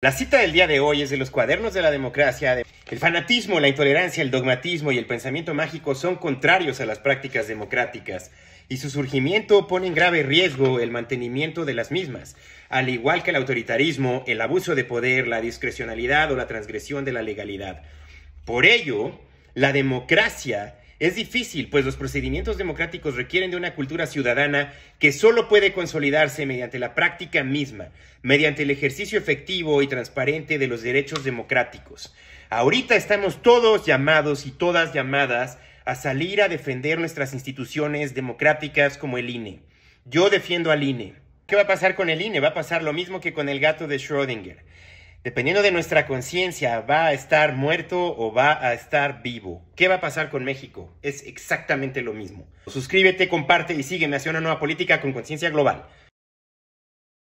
La cita del día de hoy es de los cuadernos de la democracia. El fanatismo, la intolerancia, el dogmatismo y el pensamiento mágico son contrarios a las prácticas democráticas y su surgimiento pone en grave riesgo el mantenimiento de las mismas, al igual que el autoritarismo, el abuso de poder, la discrecionalidad o la transgresión de la legalidad. Por ello, la democracia es difícil, pues los procedimientos democráticos requieren de una cultura ciudadana que solo puede consolidarse mediante la práctica misma, mediante el ejercicio efectivo y transparente de los derechos democráticos. Ahorita estamos todos llamados y todas llamadas a salir a defender nuestras instituciones democráticas como el INE. Yo defiendo al INE. ¿Qué va a pasar con el INE? Va a pasar lo mismo que con el gato de Schrödinger dependiendo de nuestra conciencia, va a estar muerto o va a estar vivo. ¿Qué va a pasar con México? Es exactamente lo mismo. Suscríbete, comparte y sígueme hacia una nueva política con conciencia global.